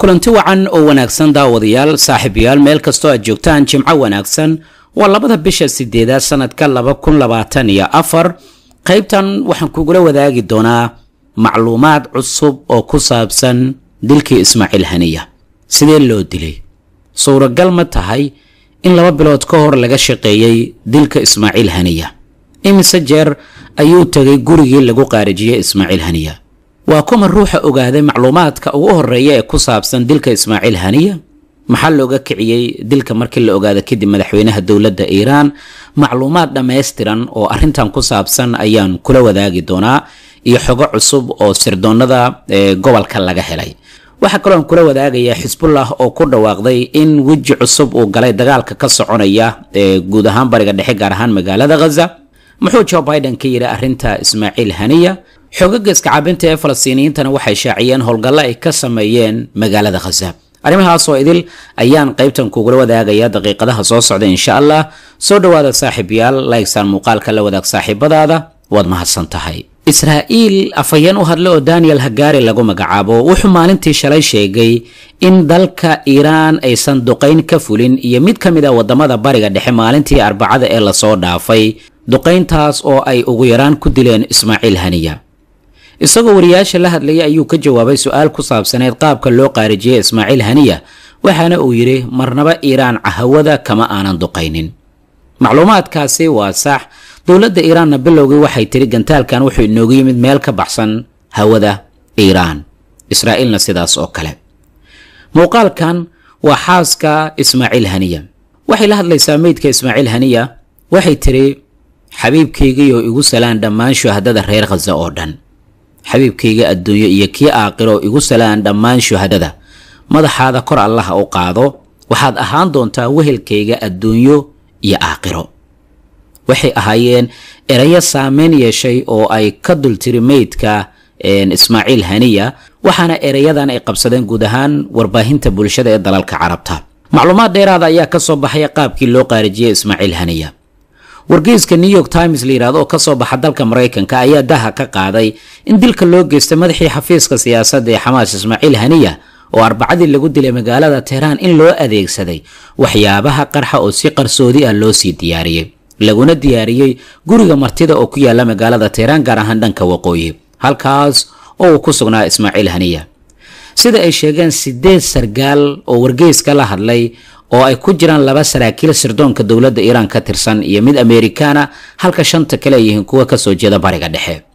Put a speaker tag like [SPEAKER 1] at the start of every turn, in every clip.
[SPEAKER 1] kulanti wacan oo wanaagsan daawadayaal saaxiibayaal meel kastoo aad joogtaan jimco wanaagsan waa labada bisha sideedaad sannadka laba kun labaatan iyo afar qaybtan waxaan kugula wadaagi doonaa macluumaad cusub oo ku saabsan dilkii ismaaciil haniya sidee loo dilay suuragal ma tahay in laba bilood ka hor laga shaqeeyey dilka ismaaciil haniya imise jeer ayuu tegay gurigii lagu qaarijiyey ismaaciil haniya waa kuma ruuxa ogaaday macluumaadka ugu horeeya ee ku saabsan dilka ismaaciil haniya maxaa looga kiciyey dilka markii la ogaada kadib madaxweynaha dowladda iiraan macluumaad dhammaystiran oo arintan ku saabsan ayaan kula wadaagi doonaa iyo xogo cusub oo sirdoonada gobolka laga helay waxaa kaloon kula wadaagayaa xisbullah oo ku dhawaaqday in weji cusub uu galay dagaalka ka soconaya guud ahaan bariga dhexe gaar ahaan magaalada ghaza muxuu joe biden ka yidhi arinta ismaaciil haniya xoogaga iskacaabinta ee falastiiniyiintana waxay shaaciyeen howlgallo ay ka sameeyeen magaalada khasaab arrimahaasoo idil ayaan qaybtan kugula wadaagayaa daqiiqadaha soo socda insha allah soo dhowaada saaxiibyaal laagsaan muuqaalka la wadaag saaxiibadaada waad mahadsan tahay israa'iil afhayeen u hadle oo daniel hagaari lagu magacaabo wuxuu maalintii shalay sheegay in dalka iiraan aysan duqayn ka fulin iyo mid ka mid a ah waddamada bariga dhexe maalintii arbacada ee lasoo dhaafay duqayntaas oo ay ugu yaraan ku dileen ismaaciil haniya isagoo wariyaasha la hadlayay ayuu ka jawaabay su-aal ku saabsaneed qaabka loo qaarijiye ismaaciil haniya waxaana uu yidhi marnaba iiraan cahawada kama aanan duqaynin macluumaadkaasi waa sax dowladda iiraanna bilowgii waxay tiri gantaalkan wuxuu inoogu yimid meel ka baxsan hawada iiraan israa'iilna sidaas oo kale muuqaalkan waa xaaska ismaaciil haniya waxay la hadlaysaa meydka ismaaciil haniya waxay tiri xabiibkaygii oo igu salaan dhammaan shuhadada reer khaza oo dhan xabiibkayga adduunyo iyo kii aakhiro igu salaan dhammaan shuhadada madaxaada kor allaha u qaado waxaad ahaan doontaa wehelkayga adduunyo iyo aakhiro waxay ahaayeen erayo saameyn yeeshay oo ay ka dultiri meydka ismaaciil haniya waxaana erayadan ay qabsadeen guud ahaan warbaahinta bulshada ee dalalka carabta macluumaad dheeraada ayaa ka soo baxaya qaabkii loo qaarijiyey ismaaciil haniya wargeyska new york times la layidhahdo oo kasoo baxa dalka maraykanka ayaa daha ka qaaday in dilka loo geystay madaxii xafiiska siyaasadda ee xamaas ismaaciil haniya oo arbacadii lagu dilay magaalada tehraan in loo adeegsaday waxyaabaha qarxa oo si qarsoodi ah loo sii diyaariyey laguna diyaariyey guriga martida oo ku yaala magaalada teheraan gaar ahaan dhanka waqooyi halkaas oo uu ku sugnaa ismaaciil haniya sida ay sheegeen siddeed sargaal oo wargeyska la hadlay oo ay ku jiraan laba saraakiil sirdoonka dowladda iiraan ka tirsan iyo mid ameerikaana halka shanta kale yihiin kuwa kasoo jeeda bariga dhexe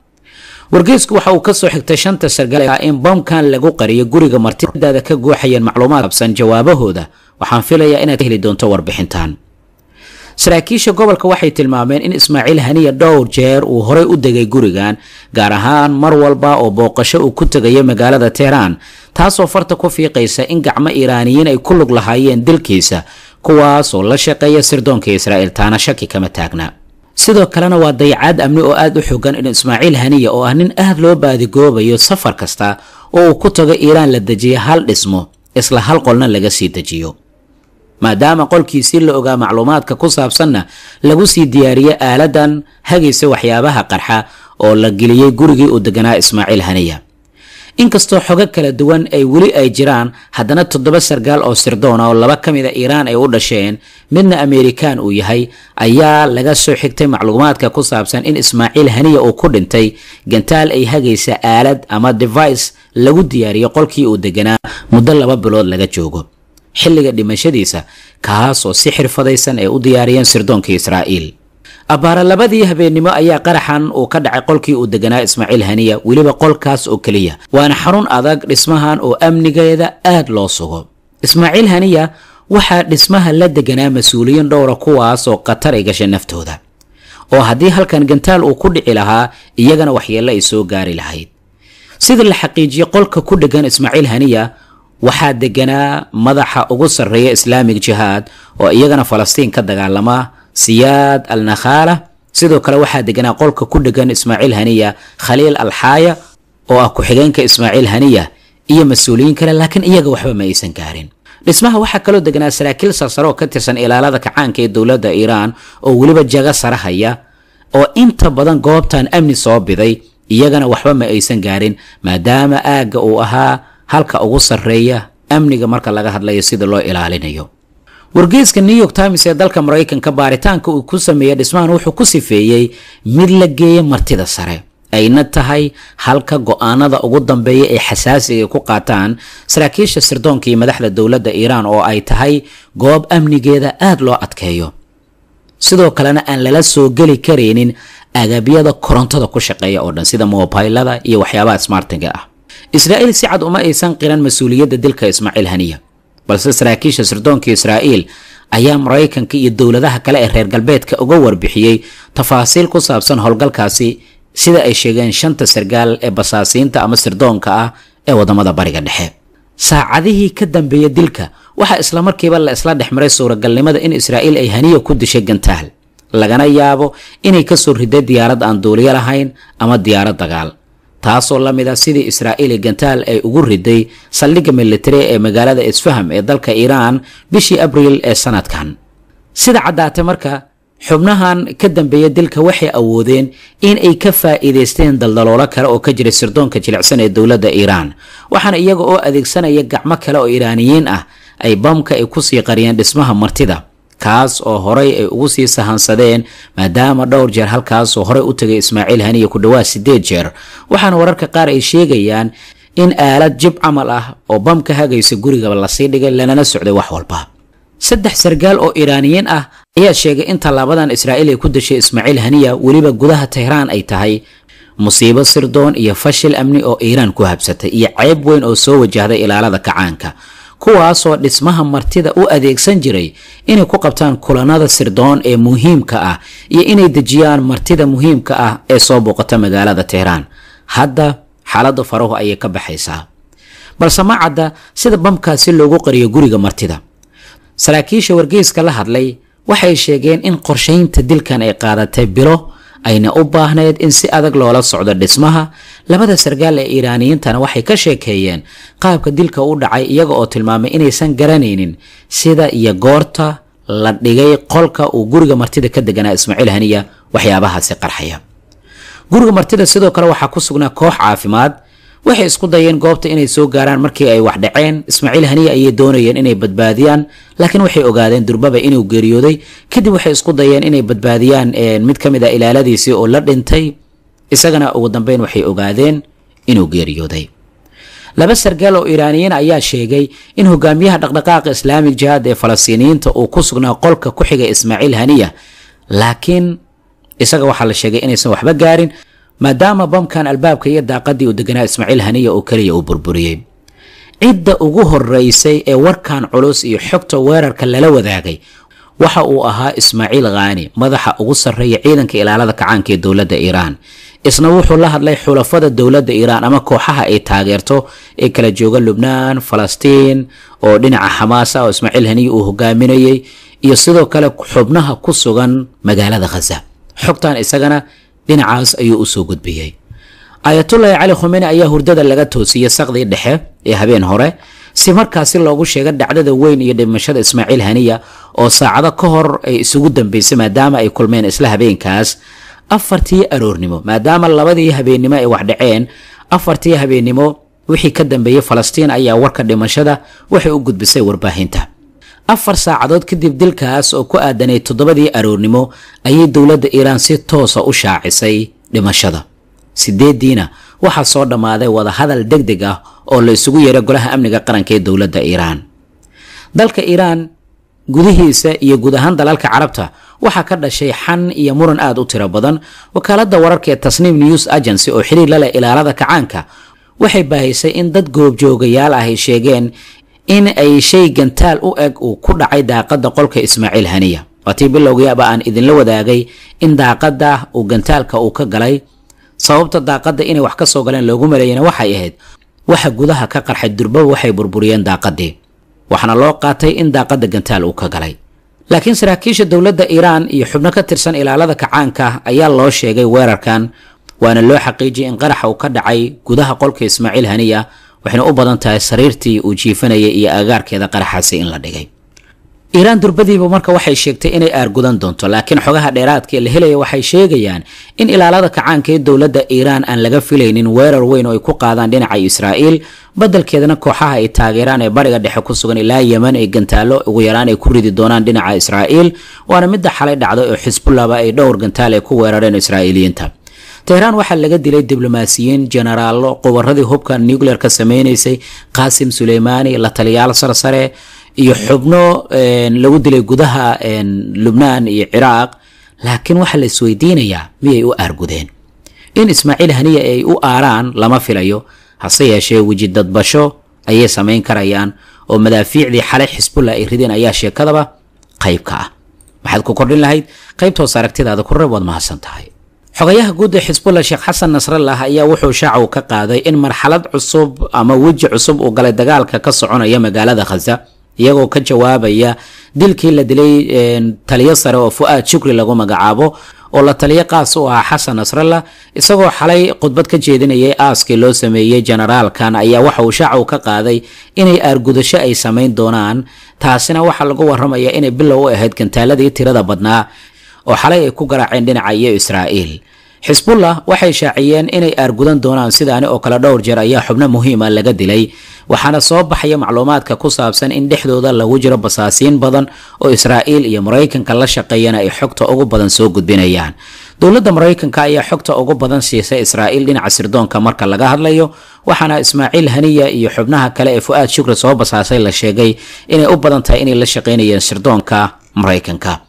[SPEAKER 1] wargeysku waxa uu kasoo xigtay shanta sargaal ah in bamkan lagu qariyo guriga martidaada ka guuxayeen macluumaad absan jawaabahooda waxaan filayaa inaad heli doonto warbixintan saraakiisha gobolka waxay tilmaameen in ismaaciil haniya dhowr jeer uu horay u degay gurigan gaar ahaan mar walba oo booqasho uu ku tegayo magaalada teheraan taasoo farta ku fiiqaysa in gacmo iiraaniyiin ay ku lug lahaayeen dilkiisa kuwaas oo la shaqeeya sirdoonka israa'iil taana shaki kama taagna sidoo kalena waa dayacaad amni oo aad u xogan in ismaaciil haniya oo ah nin aad loo baadigoobayo safar kasta oo uu ku tago iiraan la dejiyo hal dhismo isla hal qolna laga sii dejiyo maadaama qolkii la ogaa macluumaadka ku saabsanna lagu sii diyaariyo aaladan hagaysa waxyaabaha qarxa oo la geliyey gurigii uu deganaa ismaaciil haniya inkastoo xoga kala duwan ay weli ay jiraan haddana toddoba sargaal oo sirdoona oo laba ka mida iiraan ay u dhasheen midna ameerikaan uu yahay ayaa laga soo xigtay macluumaadka ku saabsan in ismaaciil haniya uu ku dhintay gantaal ay hagaysa aalad ama device lagu diyaariyo qolkii uu deganaa muddo laba bilood laga joogo xilliga dhimashadiisa kaasoo si xirfadaysan ay u diyaariyeen sirdoonka israa'iil abbaara labadii habeennimo ayaa qaraxan uu ka dhacay qolkii uu deganaa ismaaciil haniya weliba qolkaas oo keliya waana xarun adag dhismahan oo amnigeeda aad loo sugo ismaaciil haniya waxaa dhismaha la deganaa mas-uuliyiin dhowra kuwaas oo khatar ay gashay naftooda oo haddii halkan gantaal uu ku dhici lahaa iyagana waxyeello ay soo gaari lahayd sidii la xaqiijiyey qolka ku dhegan ismaaciil haniya waxaa deganaa madaxa ugu sarreeya islaamic jihaad oo iyagana falastiin ka dagaalama siyaad al nakhaala sidoo kale waxaa deganaa qolka ku dhegan ismaaciil haniya khaliil alxaaya oo ah ku-xigeenka ismaaciil haniya iyo mas-uuliyiin kale laakiin iyaga waxba ma aysan gaarin dhismaha waxaa kaloo deganaa saraakiil sarsare oo ka tirsan ilaalada kacaanka ee dowladda iiraan oo weliba jaga sarahaya oo inta badan goobtan amni soo biday iyagana waxba ma aysan gaarin maadaama aagga uu ahaa halka ugu sarreeya amniga marka laga hadlayo sida loo ilaalinayo wargeyska new york times ee dalka maraykanka baaritaanka uu ku sameeyey dhismaan wuxuu ku sifeeyey mid la geeya martida sare ayna tahay halka go-aanada ugu dambeeya ee xasaasiga ku qaataan saraakiisha sirdoonka iyo madaxda dowladda iiraan oo ay tahay goob amnigeeda aad loo adkeeyo sidoo kalena aan lala soo geli karaynin agabyada korontada ku shaqeeya oo dhan sida moobaylada iyo waxyaabaha smartinga ah israa'iil si cad uma aysan qiran mas-uuliyadda dilka ismaaciil haniya balse saraakiisha sirdoonka israa'iil ayaa maraykanka iyo dowladaha kale ee reer galbeedka uga warbixiyey tafaasiil ku saabsan howlgalkaasi sida ay sheegeen shanta sargaal ee basaasiinta ama sirdoonka ah ee waddamada bariga dhexe saacadihii ka dambeeya dilka waxaa islamarkiiba la isla dhexmaray suuragalnimada in israa'iil ay haniya ku dishay gantaal lagana yaabo inay ka soo riday diyaarad aan duuliyo lahayn ama diyaarad dagaal taasoo la mid a ah sidii israa'iili gantaal ay ugu riday saldhigga militari ee magaalada isfaham ee dalka iiraan bishii abriil ee sannadkan sida caddaate marka xubnahan ka dambeeya dilka waxay awoodeen in ay ka faa'iidaysteen daldaloolo kale oo ka jira sirdoonka jilicsan ee dowladda iiraan waxaana iyaga oo adeegsanaya gacmo kale oo iiraaniyiin ah ay bamka ay ku sii qariyeen dhismaha martida kaas oo horay ay ugu sii sahansadeen maadaama dhowr jeer halkaasoo horay u tegay ismaaciil haniya ku dhawaad siddeed jeer waxaana wararka qaar ay sheegayaan in aalad jib camal ah oo bam ka hagaysa gurigaba lasii dhigay lanana socday wax walba saddex sargaal oo iiraaniyiin ah ayaa sheegay in tallaabadan israa'iil ay ku dashay ismaaciil haniya weliba gudaha tehraan ay tahay musiibo sirdoon iyo fashil amni oo iiraan ku habsatay iyo ceyb weyn oo soo wajahday ilaalada kacaanka kuwaasoo dhismaha martida u adeegsan jiray inay ku qabtaan kulanada sirdoon ee muhiimka ah iyo inay dejiyaan martida muhiimka ah ee soo booqata magaalada teheraan hadda xaalada farahu ayay ka baxaysaa balse ma cadda sida bamkaasi loogu qariyo guriga martida saraakiisha wargeyska la hadlay waxay sheegeen in qorshaynta dilkan ay qaadatay bilo ayna u baahnayd in si adag loola socdo dhismaha labada sargaal ee iiraaniyiintana waxay ka sheekeeyeen qaabka dilka u dhacay iyaga oo tilmaamay inaysan garanaynin sida iyo goorta la dhigay qolka uu guriga martida ka deganaa ismaaciil haniya waxyaabahaasi qarxaya guriga martida sidoo kale waxaa ku sugnaa koox caafimaad waxay isku dayeen goobta inay soo gaaraan markii ay wax dhaceen ismaaciil haniya ayay doonayeen inay badbaadiyaan laakiin waxay ogaadeen durbaba inuu geeriyooday kadib waxay isku dayeen inay badbaadiyaan eh, mid ka mid a ah ilaaladiisii oo la dhintay isagana ugu dambeyn waxay ogaadeen inuu geeriyooday laba sargaal oo iraaniyiin ayaa sheegay in hogaamiyaha dhaqdhaqaaqa islaamic jihaad ee falastiiniyiinta uu ku sugnaa qolka ku xiga ismaaciil haniya laakiin isaga waxaa la sheegay inaysan waxba gaarin maadaama bamkan albaabka iyo daaqadii uu deganaa ismaaciil haniya oo keliya uu burburiyey cidda ugu horeysay ee warkan culus iyo xogta weerarka lala wadaagay waxa uu ahaa ismaaciil khaani madaxa ugu sarreeya ciidanka ilaalada kacaanka ee dowladda iiraan isna wuxuu la hadlay xulafada dowladda iiraan ama kooxaha ay taageerto ee kala jooga lubnaan falastiin oo dhinaca xamaasa ah oo ismaaciil haniya uu hogaaminayey iyo sidoo kale xubnaha ku sugan magaalada khaza xogtan isagana dhinacaas ayuu usoo gudbiyey aayatullaahi cali khumeyni ayaa hurdada laga toosiyey saqdii dhexe ee habeen hore si markaasi loogu sheega dhacdada weyn iyo dhimashada ismaaciil haniya oo saacado ka hor ay isugu dambeysay maadaama ay kulmeen isla habeenkaas afartii aroornimo maadaama labadii habeennimo ay wax dhaceen afartii habeennimo wixii ka dambeeyey falastiin ayaa warka dhimashada waxay u gudbisay warbaahinta afar saacadood kadib dilkaas oo ku aadanay toddobadii aroornimo ayay dowladda iiraan si toosa ah u shaacisay dhimashada sideeddiina waxaa soo dhammaaday wadahadal deg deg ah oo la isugu yeeray golaha amniga qaranka ee dowladda iiraan dalka iiraan gudihiisa iyo guud ahaan dalalka carabta waxaa ka dhashay xan iyo muran aad u tiro badan wakaaladda wararka ee tasniim news agency oo xiriir la leh ilaalada kacaanka waxay baahisay in dad goobjoogayaal ahi sheegeen in ay shay gantaal u eg uu ku dhacay daaqadda qolka ismaaciil haniya waatii bilowgayaaba aan idinla wadaagay in daaqadda uu gantaalka uu ka galay sababta daaqadda inay wax ka soo galeen loogu maleeyana waxay ahayd waxa gudaha ka qarxay durbaba waxay burburiyeen daaqaddii waxaana loo qaatay in daaqadda gantaal uu ka galay laakiin saraakiisha dowladda iiraan iyo xubno ka tirsan ilaalada kacaanka ayaa loo sheegay weerarkan waana loo xaqiijiyay in qaraxa uu ka dhacay gudaha qolka ismaaciil haniya waxayna u badan tahay sariirtii uu jiifanayay iyo agaarkeeda qaraxaasi in la dhigay iiraan durbadiiba marka waxay sheegtay inay aargudan doonto laakiin xogaha dheeraadka ee la helaya waxay sheegayaan in ilaalada kacaanka ee dowladda iiraan aan laga filaynin weerar weyn oo ay ku qaadaan dhinaca israa'iil badalkeedana kooxaha ay taageeraan ee bariga dhexe ku sugan ilaa yeman ay gantaallo ugu yaraan ay ku ridi doonaan dhinaca israa'iil waana midda xalay dhacda oo xisbullaba ay dhowr gantaal ay ku weerareen israa'iiliyiinta teheraan waxaa laga dilay diblomaasiyiin jenaraallo qubaradii hubka nucleer sameynaysay qaasim suleymaani la taliyaal sarsare iyo xubno lagu dilay gudaha lubnaan iyo ciraaq laakiin waxaa la isweydiinayaa miyay u aargudeen in ismaaciil haniya ay u aaraan lama filayo hase yeeshee weji dadbasho ayay samayn karayaan oo madaafiicdii xalay xisbullah ay rideen ayaa sheekadaba qayb ka ah maxaad ku kordhin lahayd qaybtoos aragtidaada ku rab waad mahadsan tahay xogayaha guud ee xisbullah sheekh xasan nasrallah ayaa wuxuu shaacow ka qaaday in marxalad cusub ama weji cusub uu galay dagaalka ka soconaya magaalada khaza iyagoo ka jawaabaya dilkii la dilay taliyo sare oo fu-aad shukri lagu magacaabo oo la taliyo qaas u ahaa xasan nasrallah isagoo xalay khudbad ka jeedinayay aaskii loo sameeyey jenaraalkan ayaa waxa uu shaacow ka qaaday inay aargudasho ay samayn doonaan taasina waxaa lagu warramaya inay bilow u ahayd gantaaladii tirada badnaa oo xalay ay ku garaaceen dhinaca iyo israa'iil xisbullah waxay shaaciyeen inay aargudan doonaan sidaani oo kale dhowr jeer ayaa xubno muhiima ah laga dilay waxaana soo baxaya macluumaadka ku saabsan in dhexdooda lagu jiro basaasiin badan oo israa'iil iyo maraykanka la shaqeeyana ay xogta ugu badan soo gudbinayaan dowladda maraykanka ayaa xogta ugu badan siisay israa'iil dhinaca sirdoonka marka laga hadlayo waxaana ismaaciil haniya iyo xubnaha kale ee fu-aad shukri soo basaasay la sheegay inay u badan tahay inay la shaqeynayeen sirdoonka maraykanka